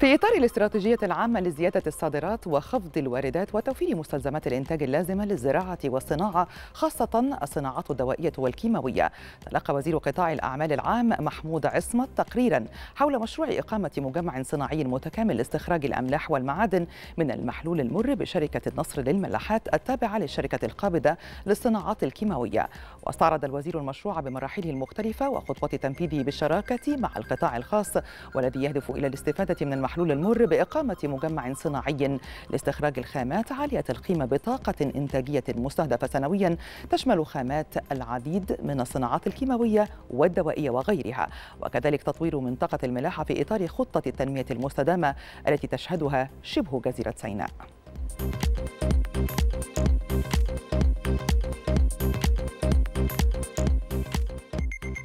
في إطار الاستراتيجية العامة لزيادة الصادرات وخفض الواردات وتوفير مستلزمات الإنتاج اللازمة للزراعة والصناعة خاصة الصناعات الدوائية والكيماوية تلقى وزير قطاع الأعمال العام محمود عصمت تقريرا حول مشروع إقامة مجمع صناعي متكامل لاستخراج الأملاح والمعادن من المحلول المر بشركة النصر للملاحات التابعة للشركة القابضة للصناعات الكيماوية واستعرض الوزير المشروع بمراحله المختلفة وخطوة تنفيذه بالشراكة مع القطاع الخاص والذي يهدف إلى الاستفادة من المحلول محلول المر بإقامة مجمع صناعي لاستخراج الخامات عالية القيمة بطاقة إنتاجية مستهدفة سنويا تشمل خامات العديد من الصناعات الكيماوية والدوائية وغيرها وكذلك تطوير منطقة الملاحة في إطار خطة التنمية المستدامة التي تشهدها شبه جزيرة سيناء